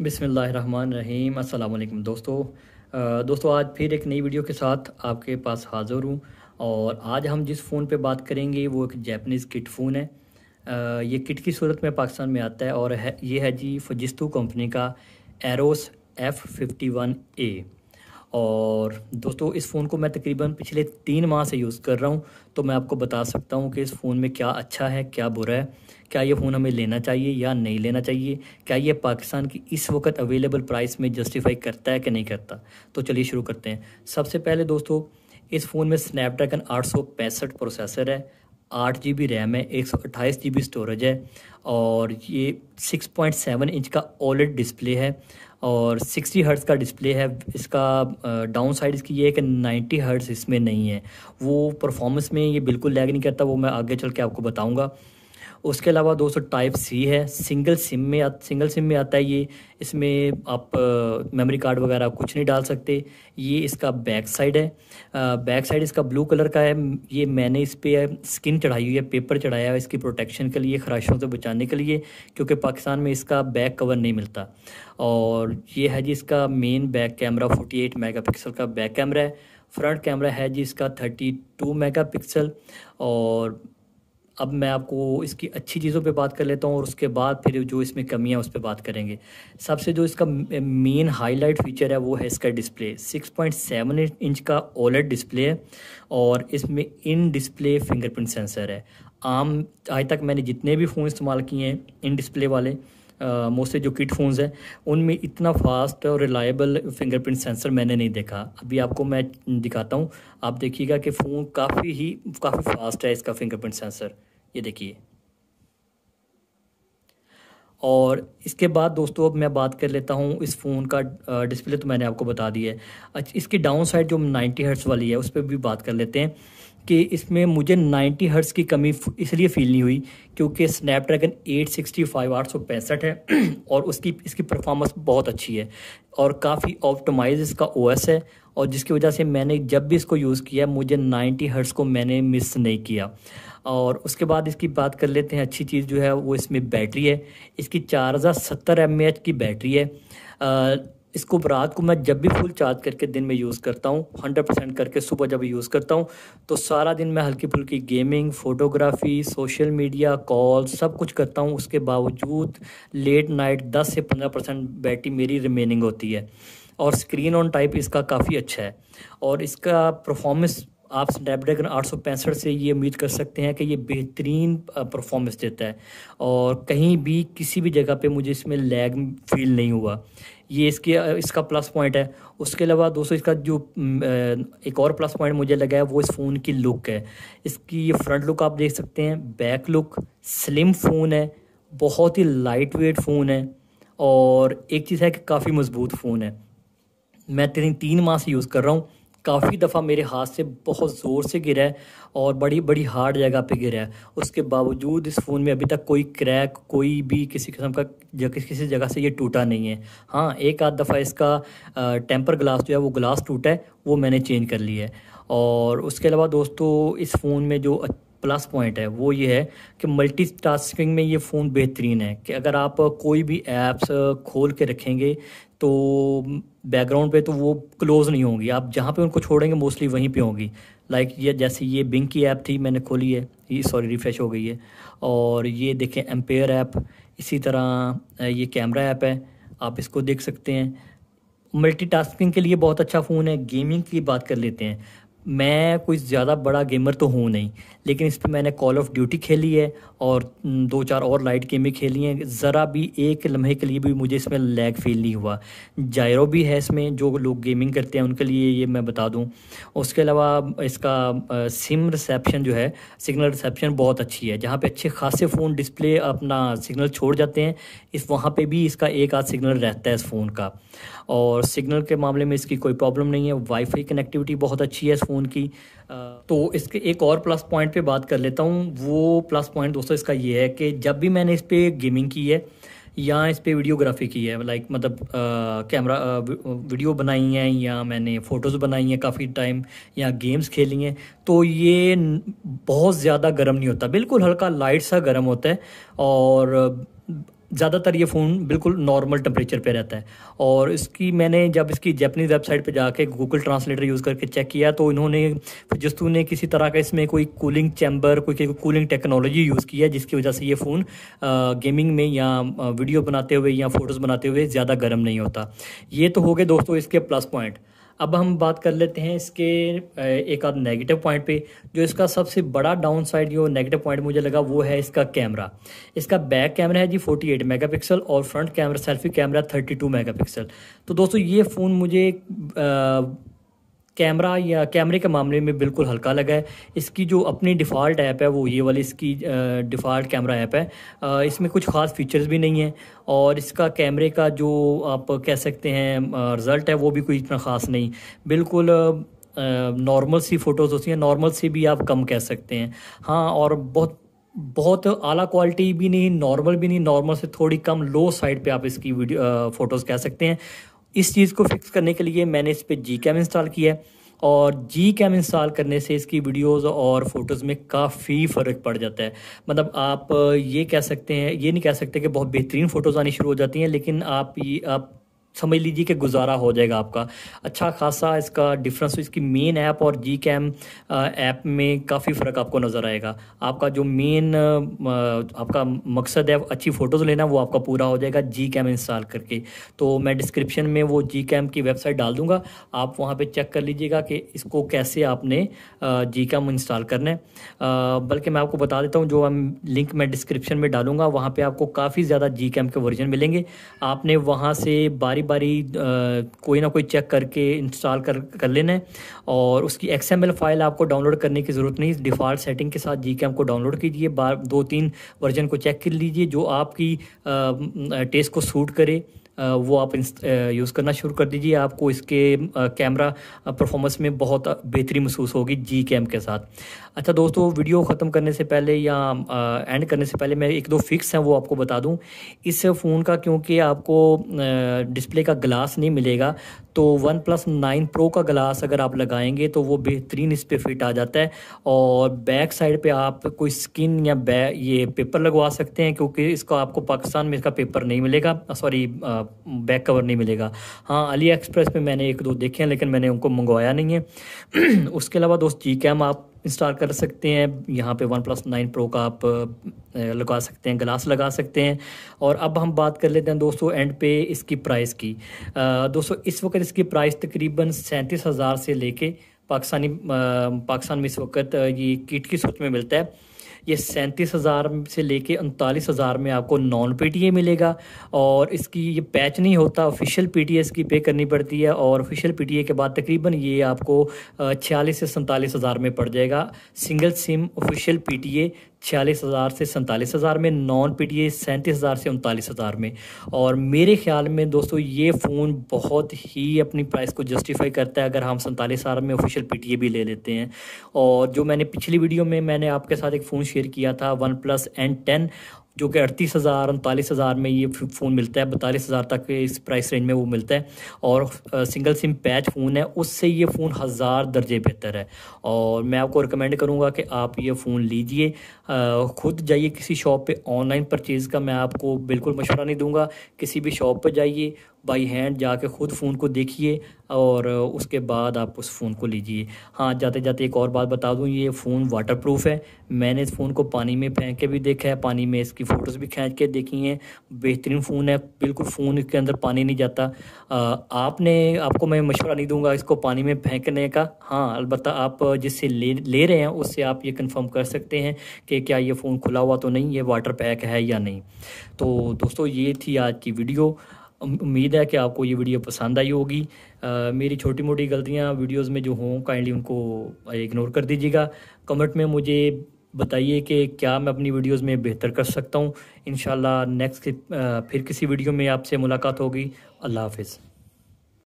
बिसमीम अल्लाम दोस्तों आ, दोस्तों आज फिर एक नई वीडियो के साथ आपके पास हाज़िर हूँ और आज हम जिस फ़ोन पे बात करेंगे वो एक जैपनीज़ किट फ़ोन है आ, ये किट की सूरत में पाकिस्तान में आता है और है, ये है जी फजिस्तू कंपनी का Arrows F fifty one A और दोस्तों इस फ़ोन को मैं तकरीबन पिछले तीन माह से यूज़ कर रहा हूँ तो मैं आपको बता सकता हूँ कि इस फ़ोन में क्या अच्छा है क्या बुरा है क्या ये फ़ोन हमें लेना चाहिए या नहीं लेना चाहिए क्या ये पाकिस्तान की इस वक्त अवेलेबल प्राइस में जस्टिफाई करता है कि नहीं करता तो चलिए शुरू करते हैं सबसे पहले दोस्तों इस फ़ोन में स्नैपड्रैगन आठ प्रोसेसर है आठ जी बी रैम है एक सौ अट्ठाईस जी बी स्टोरेज है और ये सिक्स पॉइंट सेवन इंच का ओलेड डिस्प्ले है और 60 हर्ट्ज़ का डिस्प्ले है इसका डाउन साइड इसकी ये है कि 90 हर्ट्ज़ इसमें नहीं है वो परफॉर्मेंस में ये बिल्कुल लैग नहीं करता वो मैं आगे चल के आपको बताऊँगा उसके अलावा दोस्तों टाइप सी है सिंगल सिम में आ, सिंगल सिम में आता है ये इसमें आप मेमोरी कार्ड वगैरह कुछ नहीं डाल सकते ये इसका बैक साइड है आ, बैक साइड इसका ब्लू कलर का है ये मैंने इस पर स्किन चढ़ाई हुई है पेपर चढ़ाया है इसकी प्रोटेक्शन के लिए खराशों से बचाने के लिए क्योंकि पाकिस्तान में इसका बैक कवर नहीं मिलता और ये है जी इसका main back camera mega pixel का बैक कैमरा है फ्रंट कैमरा है जी इसका मेगा पिक्सल और अब मैं आपको इसकी अच्छी चीज़ों पे बात कर लेता हूँ और उसके बाद फिर जो इसमें कमियाँ उस पर बात करेंगे सबसे जो इसका मेन हाईलाइट फीचर है वो है इसका डिस्प्ले 6.7 इंच का ओलेट डिस्प्ले है और इसमें इन डिस्प्ले फिंगरप्रिंट सेंसर है आम आज तक मैंने जितने भी फ़ोन इस्तेमाल किए हैं इन डिस्प्ले वाले मोस्टली जो किट फ़ोन्स हैं उनमें इतना फास्ट और रिलायबल फिंगरप्रिंट सेंसर मैंने नहीं देखा अभी आपको मैं दिखाता हूँ आप देखिएगा कि फ़ोन काफ़ी ही काफ़ी फास्ट है इसका फिंगरप्रिंट सेंसर ये देखिए और इसके बाद दोस्तों अब मैं बात कर लेता हूँ इस फ़ोन का डिस्प्ले तो मैंने आपको बता दी है अच्छा इसकी डाउन साइड जो 90 हर्ट्स वाली है उस पर भी बात कर लेते हैं कि इसमें मुझे 90 हर्ट्स की कमी इसलिए फील नहीं हुई क्योंकि स्नैपड्रैगन 865 पैंसठ है और उसकी इसकी परफॉर्मेंस बहुत अच्छी है और काफ़ी ऑप्टोमाइज इसका ओएस है और जिसकी वजह से मैंने जब भी इसको यूज़ किया मुझे 90 हर्ट्स को मैंने मिस नहीं किया और उसके बाद इसकी बात कर लेते हैं अच्छी चीज़ जो है वो इसमें बैटरी है इसकी चार हज़ार सत्तर एम एच की बैटरी है आ, इसको रात को मैं जब भी फुल चार्ज करके दिन में यूज़ करता हूँ हंड्रेड परसेंट करके सुबह जब यूज़ करता हूँ तो सारा दिन मैं हल्की फुल्की gaming photography social media call सब कुछ करता हूँ उसके बावजूद लेट नाइट दस से पंद्रह परसेंट बैटरी मेरी रिमेनिंग होती है और स्क्रीन ऑन टाइप इसका काफ़ी अच्छा है और इसका परफॉर्मेंस आप स्नैपड्रैगन आठ से ये उम्मीद कर सकते हैं कि ये बेहतरीन परफॉर्मेंस देता है और कहीं भी किसी भी जगह पे मुझे इसमें लैग फील नहीं हुआ ये इसके इसका प्लस पॉइंट है उसके अलावा दोस्तों इसका जो एक और प्लस पॉइंट मुझे लगा है वो इस फ़ोन की लुक है इसकी ये फ्रंट लुक आप देख सकते हैं बैक लुक स्लिम फ़ोन है बहुत ही लाइट वेट फ़ोन है और एक चीज़ है कि काफ़ी मज़बूत फ़ोन है मैं तीन तीन माह से यूज़ कर रहा हूँ काफ़ी दफ़ा मेरे हाथ से बहुत ज़ोर से गिरा है और बड़ी बड़ी हार्ड जगह पे गिरा है उसके बावजूद इस फ़ोन में अभी तक कोई क्रैक कोई भी किसी किस्म का किसी जगह से ये टूटा नहीं है हाँ एक आध दफ़ा इसका टेम्पर ग्लास जो है वो ग्लास टूटा है वो मैंने चेंज कर लिया है और उसके अलावा दोस्तों इस फ़ोन में जो प्लस पॉइंट है वो ये है कि मल्टीटास्किंग में ये फ़ोन बेहतरीन है कि अगर आप कोई भी ऐप्स खोल के रखेंगे तो बैकग्राउंड पे तो वो क्लोज नहीं होंगी आप जहाँ पे उनको छोड़ेंगे मोस्टली वहीं पे होंगी लाइक like ये जैसे ये बिंक की ऐप थी मैंने खोली है ये सॉरी रिफ़्रेश हो गई है और ये देखें एम्पेयर ऐप इसी तरह ये कैमरा ऐप है आप इसको देख सकते हैं मल्टीटास्किंग के लिए बहुत अच्छा फ़ोन है गेमिंग की बात कर लेते हैं मैं कोई ज़्यादा बड़ा गेमर तो हूँ नहीं लेकिन इस पर मैंने कॉल ऑफ ड्यूटी खेली है और दो चार और लाइट गेमें खेली हैं ज़रा भी एक लम्हे के लिए भी मुझे इसमें लैग फील नहीं हुआ जायरो भी है इसमें जो लोग गेमिंग करते हैं उनके लिए ये मैं बता दूँ उसके अलावा इसका सिम रिसेप्शन जो है सिग्नल रिसेप्शन बहुत अच्छी है जहाँ पर अच्छे खासे फ़ोन डिस्प्ले अपना सिग्नल छोड़ जाते हैं इस वहाँ पर भी इसका एक आध सिग्नल रहता है इस फ़ोन का और सिग्नल के मामले में इसकी कोई प्रॉब्लम नहीं है वाईफाई कनेक्टिविटी बहुत अच्छी है इस फ़ोन की तो इसके एक और प्लस पॉइंट पे बात कर लेता हूँ वो प्लस पॉइंट दोस्तों इसका ये है कि जब भी मैंने इस पर गेमिंग की है या इस पर वीडियोग्राफी की है लाइक मतलब कैमरा वीडियो बनाई हैं या मैंने फ़ोटोज़ बनाई हैं काफ़ी टाइम या गेम्स खेली हैं तो ये बहुत ज़्यादा गर्म नहीं होता बिल्कुल हल्का लाइट सा गर्म होता है और ज़्यादातर ये फ़ोन बिल्कुल नॉर्मल टेम्परेचर पे रहता है और इसकी मैंने जब इसकी जैपनीज़ वेबसाइट पे जाके गूगल ट्रांसलेटर यूज़ करके चेक किया तो इन्होंने जस्तु ने किसी तरह का इसमें कोई कूलिंग चैम्बर कोई कूलिंग टेक्नोलॉजी यूज़ किया जिसकी वजह से ये फ़ोन गेमिंग में या वीडियो बनाते हुए या फ़ोटोज़ बनाते हुए ज़्यादा गर्म नहीं होता ये तो हो गए दोस्तों इसके प्लस पॉइंट अब हम बात कर लेते हैं इसके एक आध नेगेटिव पॉइंट पे जो इसका सबसे बड़ा डाउन साइड जो नेगेटिव पॉइंट मुझे लगा वो है इसका कैमरा इसका बैक कैमरा है जी 48 मेगापिक्सल और front camera selfie camera 32 megapixel तो दोस्तों ये फ़ोन मुझे आ, कैमरा या कैमरे के मामले में बिल्कुल हल्का लगा है इसकी जो अपनी डिफ़ॉल्ट ऐप है वो ये वाली इसकी डिफ़ॉल्ट कैमरा ऐप है इसमें कुछ ख़ास फीचर्स भी नहीं है और इसका कैमरे का जो आप कह सकते हैं रिज़ल्ट है वो भी कोई इतना ख़ास नहीं बिल्कुल नॉर्मल सी फ़ोटोज़ होती हैं नॉर्मल से भी आप कम कह सकते हैं हाँ और बहुत बहुत आला क्वालिटी भी नहीं नॉर्मल भी नहीं नॉर्मल से थोड़ी कम लो साइड पे आप इसकी वीडियो फ़ोटोज़ कह सकते हैं इस चीज़ को फिक्स करने के लिए मैंने इस पर जी कैम इंस्टॉल किया है और जी कैम इंस्टॉल करने से इसकी वीडियोस और फोटोज़ में काफ़ी फ़र्क पड़ जाता है मतलब आप ये कह सकते हैं ये नहीं कह सकते कि बहुत बेहतरीन फ़ोटोज़ आनी शुरू हो जाती हैं लेकिन आप ये आप समझ लीजिए कि गुजारा हो जाएगा आपका अच्छा खासा इसका डिफरेंस इसकी मेन ऐप और जी कैम ऐप में काफ़ी फ़र्क आपको नज़र आएगा आपका जो मेन आपका मकसद है अच्छी फ़ोटोज़ लेना वो आपका पूरा हो जाएगा जी कैम इंस्टॉल करके तो मैं डिस्क्रिप्शन में वो जी कैम की वेबसाइट डाल दूँगा आप वहाँ पर चेक कर लीजिएगा कि इसको कैसे आपने जी कैम इंस्टॉल करना है बल्कि मैं आपको बता देता हूँ जो हम लिंक मैं डिस्क्रिप्शन में डालूँगा वहाँ पर आपको काफ़ी ज़्यादा जी कैम के वर्जन मिलेंगे आपने वहाँ से बारी बारी बारी uh, कोई ना कोई चेक करके इंस्टॉल कर कर लेना है और उसकी एक्स फाइल आपको डाउनलोड करने की ज़रूरत नहीं डिफ़ॉल्ट सेटिंग के साथ जी को डाउनलोड कीजिए बार दो तीन वर्जन को चेक कर लीजिए जो आपकी टेस्ट uh, uh, को सूट करे वो आप यूज़ करना शुरू कर दीजिए आपको इसके कैमरा परफॉर्मेंस में बहुत बेहतरी महसूस होगी जी कैम के साथ अच्छा दोस्तों वीडियो ख़त्म करने से पहले या एंड करने से पहले मैं एक दो फिक्स हैं वो आपको बता दूं इस फ़ोन का क्योंकि आपको डिस्प्ले का ग्लास नहीं मिलेगा तो वन प्लस नाइन प्रो का ग्लास अगर आप लगाएंगे तो वो बेहतरीन इस पर फिट आ जाता है और बैक साइड पे आप कोई स्किन या बै ये पेपर लगवा सकते हैं क्योंकि इसका आपको पाकिस्तान में इसका पेपर नहीं मिलेगा सॉरी बैक कवर नहीं मिलेगा हाँ अली एक्सप्रेस पे मैंने एक दो देखे हैं लेकिन मैंने उनको मंगवाया नहीं है उसके अलावा दोस्त जी कैम आप इंस्टॉल कर सकते हैं यहाँ पे वन प्लस नाइन प्रो का आप लगा सकते हैं ग्लास लगा सकते हैं और अब हम बात कर लेते हैं दोस्तों एंड पे इसकी प्राइस की दोस्तों इस वक्त इसकी प्राइस तकरीबन सैंतीस हज़ार से लेके पाकिस्तानी पाकिस्तान में इस वक्त ये किट की सूच में मिलता है ये सैंतीस हज़ार से लेके उनतालीस हज़ार में आपको नॉन पीटीए मिलेगा और इसकी ये पैच नहीं होता ऑफिशियल पीटीए इसकी पे करनी पड़ती है और ऑफिशियल पीटीए के बाद तकरीबन ये आपको छियालीस से सैंतालीस हज़ार में पड़ जाएगा सिंगल सिम ऑफिशियल पीटीए छियालीस हज़ार से सैंतालीस हज़ार में नॉन पी टी ए सैंतीस हज़ार से उनतालीस हज़ार में और मेरे ख्याल में दोस्तों ये फ़ोन बहुत ही अपनी प्राइस को जस्टिफाई करता है अगर हम सैंतालीस हज़ार में ऑफिशियल पी टी ए भी ले लेते हैं और जो मैंने पिछली वीडियो में मैंने आपके साथ एक फ़ोन शेयर किया था वन प्लस एन टेन जो कि अड़तीस हज़ार उनतालीस हज़ार में ये फ़ोन मिलता है बतालीस हज़ार तक इस प्राइस रेंज में वो मिलता है और सिंगल सिम पैच फ़ोन है उससे ये फ़ोन हज़ार दर्जे बेहतर है और मैं आपको रिकमेंड करूँगा कि आप ये फ़ोन लीजिए ख़ुद जाइए किसी शॉप पे ऑनलाइन परचेज़ का मैं आपको बिल्कुल मशवरा नहीं दूँगा किसी भी शॉप पर जाइए बाई हैंड जाके ख़ुद फ़ोन को देखिए और उसके बाद आप उस फ़ोन को लीजिए हाँ जाते जाते एक और बात बता दूँ ये फ़ोन वाटर प्रूफ है मैंने इस फ़ोन को पानी में फेंक के भी देखा है पानी में इसकी फ़ोटोज़ भी खींच के देखी हैं बेहतरीन फ़ोन है बिल्कुल फ़ोन के अंदर पानी नहीं जाता आ, आपने आपको मैं मशवरा नहीं दूंगा इसको पानी में फेंकने का हाँ अलबत्त आप जिससे ले ले रहे हैं उससे आप ये कन्फर्म कर सकते हैं कि क्या ये फ़ोन खुला हुआ तो नहीं ये वाटर पैक है या नहीं तो दोस्तों ये थी आज की वीडियो उम्मीद है कि आपको ये वीडियो पसंद आई होगी मेरी छोटी मोटी गलतियाँ वीडियोस में जो हों काइंडली उनको इग्नोर कर दीजिएगा कमेंट में मुझे बताइए कि क्या मैं अपनी वीडियोस में बेहतर कर सकता हूँ इन नेक्स्ट फिर किसी वीडियो में आपसे मुलाकात होगी अल्लाह हाफिज़